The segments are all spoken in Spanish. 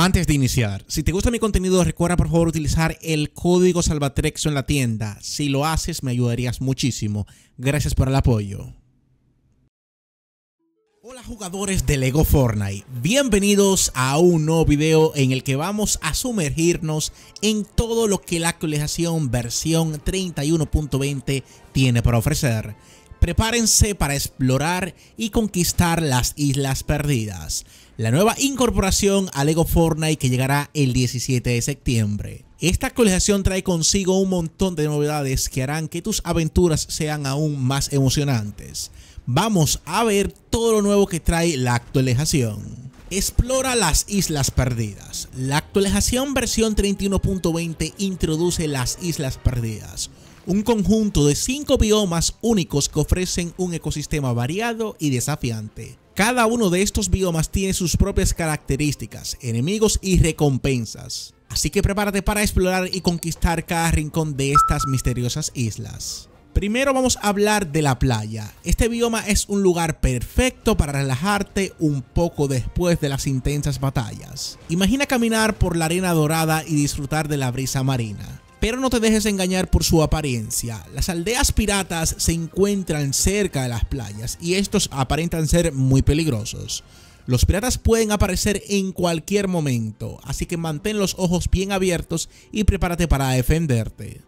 Antes de iniciar, si te gusta mi contenido, recuerda por favor utilizar el código Salvatrexo en la tienda. Si lo haces, me ayudarías muchísimo. Gracias por el apoyo. Hola jugadores de LEGO Fortnite, bienvenidos a un nuevo video en el que vamos a sumergirnos en todo lo que la actualización versión 31.20 tiene para ofrecer prepárense para explorar y conquistar las Islas Perdidas, la nueva incorporación a LEGO Fortnite que llegará el 17 de septiembre. Esta actualización trae consigo un montón de novedades que harán que tus aventuras sean aún más emocionantes. Vamos a ver todo lo nuevo que trae la actualización. Explora las Islas Perdidas. La actualización versión 31.20 introduce las Islas Perdidas, un conjunto de cinco biomas únicos que ofrecen un ecosistema variado y desafiante. Cada uno de estos biomas tiene sus propias características, enemigos y recompensas. Así que prepárate para explorar y conquistar cada rincón de estas misteriosas islas. Primero vamos a hablar de la playa. Este bioma es un lugar perfecto para relajarte un poco después de las intensas batallas. Imagina caminar por la arena dorada y disfrutar de la brisa marina. Pero no te dejes engañar por su apariencia. Las aldeas piratas se encuentran cerca de las playas y estos aparentan ser muy peligrosos. Los piratas pueden aparecer en cualquier momento, así que mantén los ojos bien abiertos y prepárate para defenderte.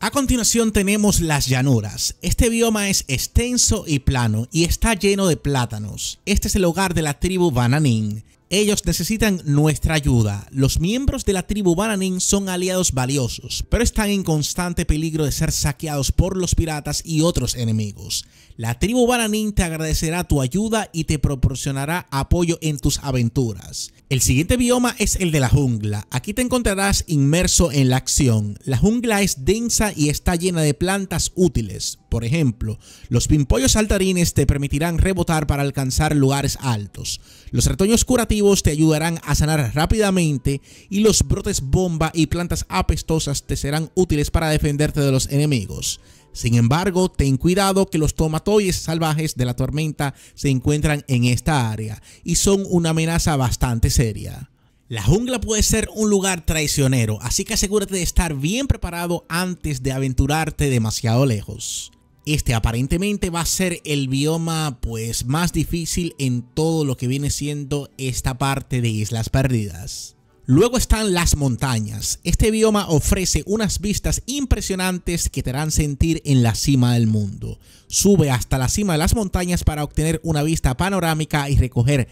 A continuación tenemos las llanuras. Este bioma es extenso y plano y está lleno de plátanos. Este es el hogar de la tribu Bananin. Ellos necesitan nuestra ayuda. Los miembros de la tribu Bananin son aliados valiosos, pero están en constante peligro de ser saqueados por los piratas y otros enemigos. La tribu Bananin te agradecerá tu ayuda y te proporcionará apoyo en tus aventuras. El siguiente bioma es el de la jungla. Aquí te encontrarás inmerso en la acción. La jungla es densa y está llena de plantas útiles. Por ejemplo, los pimpollos saltarines te permitirán rebotar para alcanzar lugares altos. Los retoños curativos te ayudarán a sanar rápidamente y los brotes bomba y plantas apestosas te serán útiles para defenderte de los enemigos. Sin embargo, ten cuidado que los tomatoyes salvajes de la tormenta se encuentran en esta área y son una amenaza bastante seria. La jungla puede ser un lugar traicionero, así que asegúrate de estar bien preparado antes de aventurarte demasiado lejos. Este aparentemente va a ser el bioma pues más difícil en todo lo que viene siendo esta parte de Islas Perdidas. Luego están las montañas. Este bioma ofrece unas vistas impresionantes que te harán sentir en la cima del mundo. Sube hasta la cima de las montañas para obtener una vista panorámica y recoger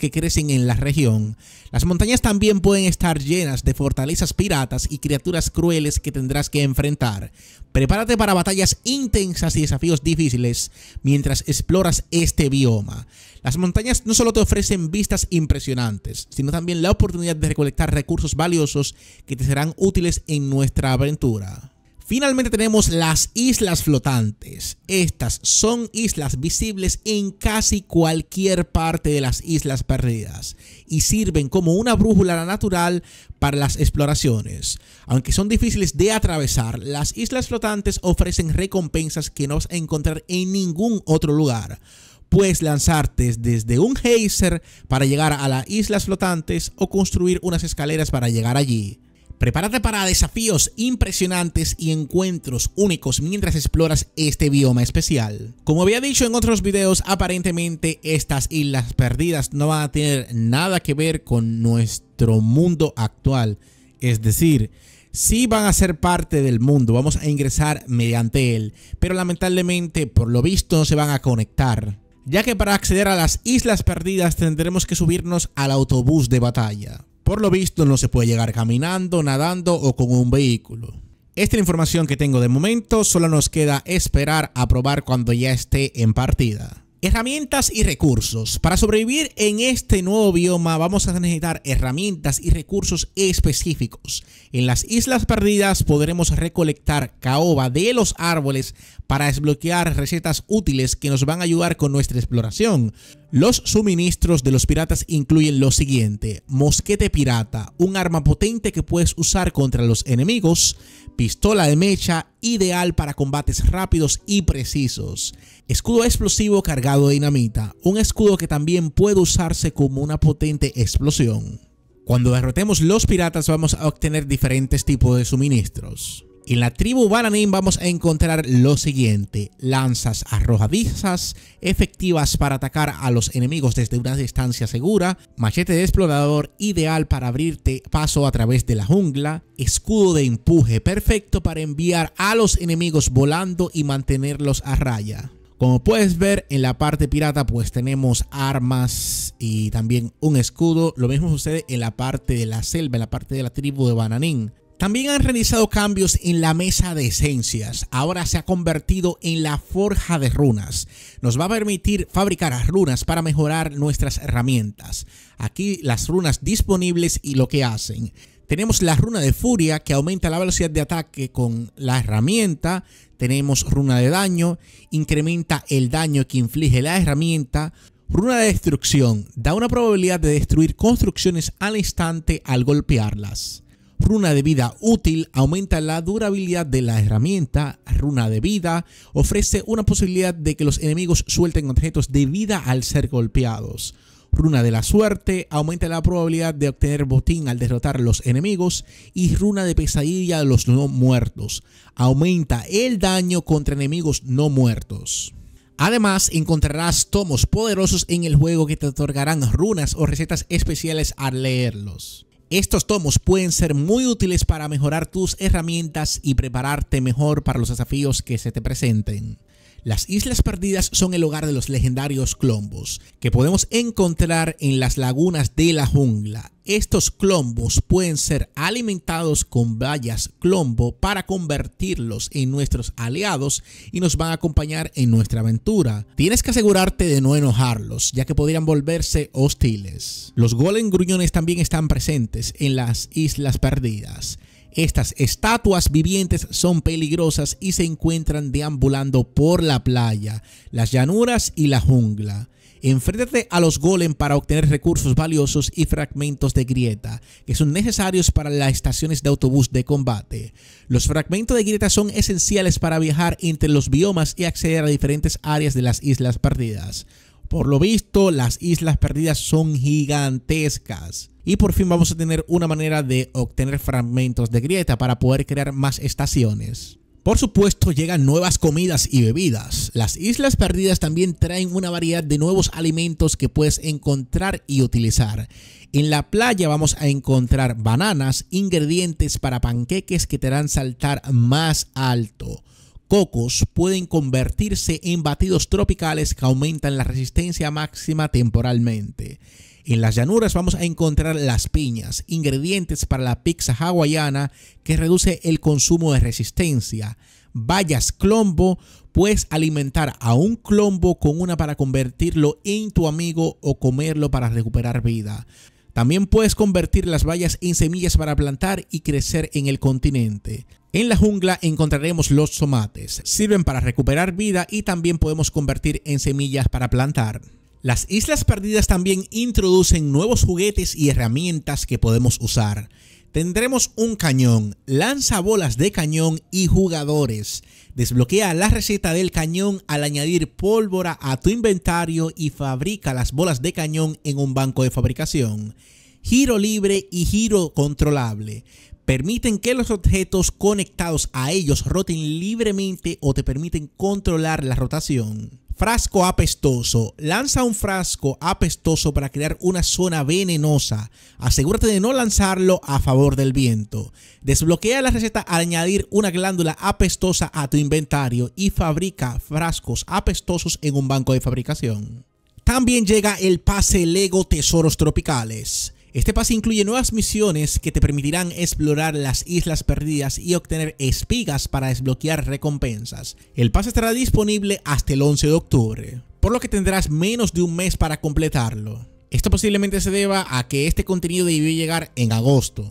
que crecen en la región. Las montañas también pueden estar llenas de fortalezas piratas y criaturas crueles que tendrás que enfrentar. Prepárate para batallas intensas y desafíos difíciles mientras exploras este bioma. Las montañas no solo te ofrecen vistas impresionantes, sino también la oportunidad de recolectar recursos valiosos que te serán útiles en nuestra aventura. Finalmente tenemos las islas flotantes. Estas son islas visibles en casi cualquier parte de las islas perdidas y sirven como una brújula natural para las exploraciones. Aunque son difíciles de atravesar, las islas flotantes ofrecen recompensas que no vas a encontrar en ningún otro lugar. Puedes lanzarte desde un geyser para llegar a las islas flotantes o construir unas escaleras para llegar allí. Prepárate para desafíos impresionantes y encuentros únicos mientras exploras este bioma especial. Como había dicho en otros videos, aparentemente estas islas perdidas no van a tener nada que ver con nuestro mundo actual. Es decir, sí van a ser parte del mundo, vamos a ingresar mediante él, pero lamentablemente por lo visto no se van a conectar, ya que para acceder a las Islas Perdidas tendremos que subirnos al autobús de batalla. Por lo visto no se puede llegar caminando, nadando o con un vehículo. Esta es la información que tengo de momento, solo nos queda esperar a probar cuando ya esté en partida. Herramientas y recursos. Para sobrevivir en este nuevo bioma vamos a necesitar herramientas y recursos específicos. En las Islas Perdidas podremos recolectar caoba de los árboles para desbloquear recetas útiles que nos van a ayudar con nuestra exploración. Los suministros de los piratas incluyen lo siguiente. Mosquete pirata, un arma potente que puedes usar contra los enemigos, pistola de mecha ideal para combates rápidos y precisos. Escudo explosivo cargado de dinamita, un escudo que también puede usarse como una potente explosión. Cuando derrotemos los piratas vamos a obtener diferentes tipos de suministros. En la tribu Bananin vamos a encontrar lo siguiente, lanzas arrojadizas efectivas para atacar a los enemigos desde una distancia segura, machete de explorador ideal para abrirte paso a través de la jungla, escudo de empuje perfecto para enviar a los enemigos volando y mantenerlos a raya. Como puedes ver en la parte pirata pues tenemos armas y también un escudo. Lo mismo sucede en la parte de la selva, en la parte de la tribu de Bananin. También han realizado cambios en la mesa de esencias. Ahora se ha convertido en la forja de runas. Nos va a permitir fabricar runas para mejorar nuestras herramientas. Aquí las runas disponibles y lo que hacen. Tenemos la runa de furia que aumenta la velocidad de ataque con la herramienta. Tenemos runa de daño, incrementa el daño que inflige la herramienta. Runa de destrucción da una probabilidad de destruir construcciones al instante al golpearlas runa de vida útil aumenta la durabilidad de la herramienta. Runa de vida ofrece una posibilidad de que los enemigos suelten objetos de vida al ser golpeados. Runa de la Suerte aumenta la probabilidad de obtener botín al derrotar a los enemigos y Runa de Pesadilla a los no muertos aumenta el daño contra enemigos no muertos. Además, encontrarás tomos poderosos en el juego que te otorgarán runas o recetas especiales al leerlos. Estos tomos pueden ser muy útiles para mejorar tus herramientas y prepararte mejor para los desafíos que se te presenten. Las Islas Perdidas son el hogar de los legendarios clombos, que podemos encontrar en las lagunas de la jungla. Estos clombos pueden ser alimentados con bayas clombo para convertirlos en nuestros aliados y nos van a acompañar en nuestra aventura. Tienes que asegurarte de no enojarlos, ya que podrían volverse hostiles. Los golem gruñones también están presentes en las Islas Perdidas. Estas estatuas vivientes son peligrosas y se encuentran deambulando por la playa, las llanuras y la jungla. Enfréntate a los golem para obtener recursos valiosos y fragmentos de grieta, que son necesarios para las estaciones de autobús de combate. Los fragmentos de grieta son esenciales para viajar entre los biomas y acceder a diferentes áreas de las islas perdidas. Por lo visto, las islas perdidas son gigantescas. Y por fin vamos a tener una manera de obtener fragmentos de grieta para poder crear más estaciones. Por supuesto, llegan nuevas comidas y bebidas. Las Islas Perdidas también traen una variedad de nuevos alimentos que puedes encontrar y utilizar. En la playa vamos a encontrar bananas, ingredientes para panqueques que te harán saltar más alto cocos pueden convertirse en batidos tropicales que aumentan la resistencia máxima temporalmente. En las llanuras vamos a encontrar las piñas, ingredientes para la pizza hawaiana que reduce el consumo de resistencia. Bayas clombo, puedes alimentar a un clombo con una para convertirlo en tu amigo o comerlo para recuperar vida. También puedes convertir las bayas en semillas para plantar y crecer en el continente. En la jungla encontraremos los somates, sirven para recuperar vida y también podemos convertir en semillas para plantar. Las Islas Perdidas también introducen nuevos juguetes y herramientas que podemos usar. Tendremos un cañón, lanza bolas de cañón y jugadores. Desbloquea la receta del cañón al añadir pólvora a tu inventario y fabrica las bolas de cañón en un banco de fabricación. Giro libre y giro controlable permiten que los objetos conectados a ellos roten libremente o te permiten controlar la rotación. Frasco apestoso. Lanza un frasco apestoso para crear una zona venenosa. Asegúrate de no lanzarlo a favor del viento. Desbloquea la receta al añadir una glándula apestosa a tu inventario y fabrica frascos apestosos en un banco de fabricación. También llega el pase Lego Tesoros Tropicales. Este pase incluye nuevas misiones que te permitirán explorar las islas perdidas y obtener espigas para desbloquear recompensas. El pase estará disponible hasta el 11 de octubre, por lo que tendrás menos de un mes para completarlo. Esto posiblemente se deba a que este contenido debió llegar en agosto.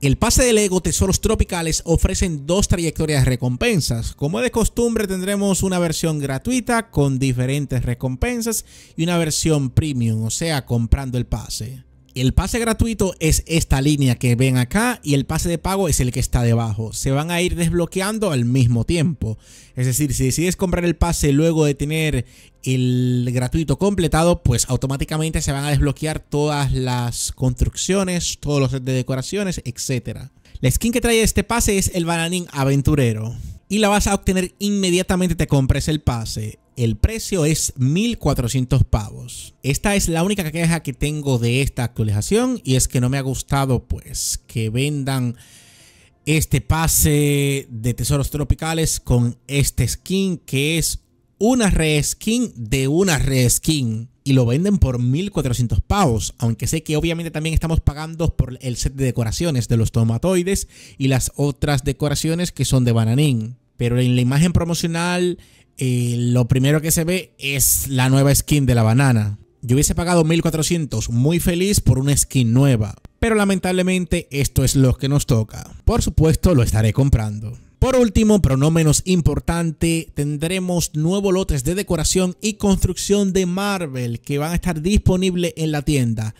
El pase de Lego Tesoros Tropicales ofrece dos trayectorias de recompensas. Como de costumbre tendremos una versión gratuita con diferentes recompensas y una versión premium, o sea, comprando el pase. El pase gratuito es esta línea que ven acá y el pase de pago es el que está debajo. Se van a ir desbloqueando al mismo tiempo. Es decir, si decides comprar el pase luego de tener el gratuito completado, pues automáticamente se van a desbloquear todas las construcciones, todos los sets de decoraciones, etc. La skin que trae este pase es el bananín aventurero y la vas a obtener inmediatamente te compres el pase. El precio es 1400 pavos. Esta es la única queja que tengo de esta actualización y es que no me ha gustado pues que vendan este pase de tesoros tropicales con este skin que es una re-skin de una re-skin... y lo venden por 1400 pavos, aunque sé que obviamente también estamos pagando por el set de decoraciones de los tomatoides y las otras decoraciones que son de bananín. Pero en la imagen promocional lo primero que se ve es la nueva skin de la banana. Yo hubiese pagado 1400 muy feliz por una skin nueva, pero lamentablemente esto es lo que nos toca. Por supuesto lo estaré comprando. Por último, pero no menos importante, tendremos nuevos lotes de decoración y construcción de Marvel que van a estar disponibles en la tienda.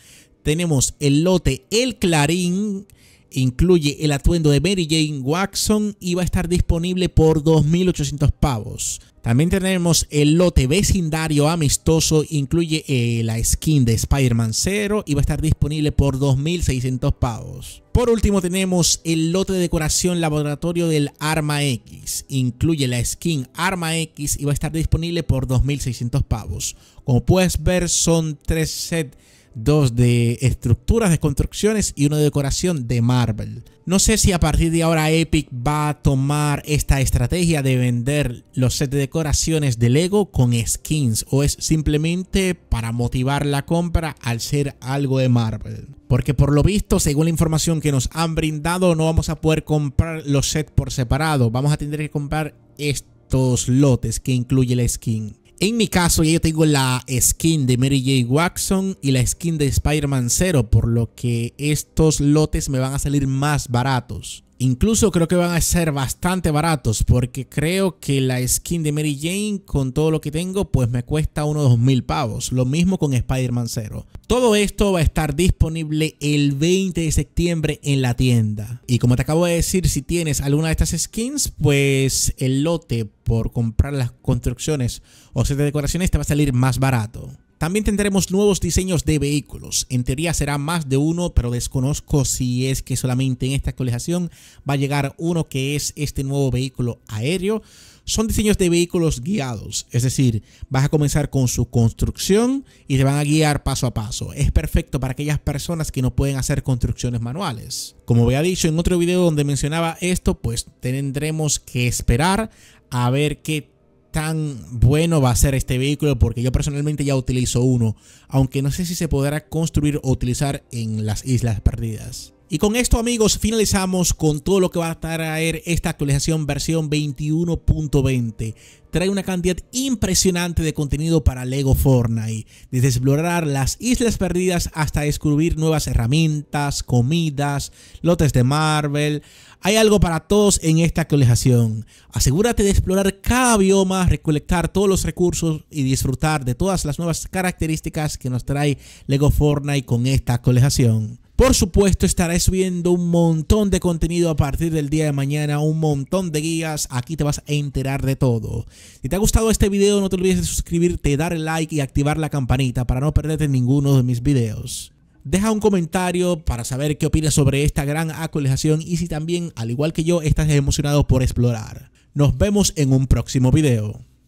Tenemos el lote El Clarín, Incluye el atuendo de Mary Jane Watson y va a estar disponible por 2.800 pavos. También tenemos el lote vecindario amistoso, incluye eh, la skin de Spider-Man 0 y va a estar disponible por 2.600 pavos. Por último tenemos el lote de decoración laboratorio del Arma X, incluye la skin Arma X y va a estar disponible por 2.600 pavos. Como puedes ver son tres sets dos de estructuras, de construcciones y uno de decoración de Marvel. No sé si a partir de ahora Epic va a tomar esta estrategia de vender los sets de decoraciones de Lego con skins o es simplemente para motivar la compra al ser algo de Marvel. Porque por lo visto, según la información que nos han brindado, no vamos a poder comprar los sets por separado. Vamos a tener que comprar estos lotes que incluye la skin. En mi caso, ya yo tengo la skin de Mary J. Watson y la skin de Spider-Man 0, por lo que estos lotes me van a salir más baratos. Incluso creo que van a ser bastante baratos porque creo que la skin de Mary Jane con todo lo que tengo pues me cuesta unos 2000 pavos. Lo mismo con Spider-Man 0. Todo esto va a estar disponible el 20 de septiembre en la tienda. Y como te acabo de decir, si tienes alguna de estas skins pues el lote por comprar las construcciones o set de decoraciones te va a salir más barato. También tendremos nuevos diseños de vehículos. En teoría será más de uno, pero desconozco si es que solamente en esta actualización va a llegar uno que es este nuevo vehículo aéreo. Son diseños de vehículos guiados, es decir, vas a comenzar con su construcción y te van a guiar paso a paso. Es perfecto para aquellas personas que no pueden hacer construcciones manuales. Como había dicho en otro video donde mencionaba esto, pues tendremos que esperar a ver qué tan bueno va a ser este vehículo porque yo personalmente ya utilizo uno, aunque no sé si se podrá construir o utilizar en las islas perdidas. Y con esto amigos finalizamos con todo lo que va a traer esta actualización versión 21.20. Trae una cantidad impresionante de contenido para LEGO Fortnite. Desde explorar las islas perdidas hasta descubrir nuevas herramientas, comidas, lotes de Marvel. Hay algo para todos en esta actualización. Asegúrate de explorar cada bioma, recolectar todos los recursos y disfrutar de todas las nuevas características que nos trae LEGO Fortnite con esta actualización. Por supuesto, estaré subiendo un montón de contenido a partir del día de mañana, un montón de guías. Aquí te vas a enterar de todo. Si te ha gustado este video, no te olvides de suscribirte, dar like y activar la campanita para no perderte ninguno de mis videos. Deja un comentario para saber qué opinas sobre esta gran actualización y si también, al igual que yo, estás emocionado por explorar. Nos vemos en un próximo video.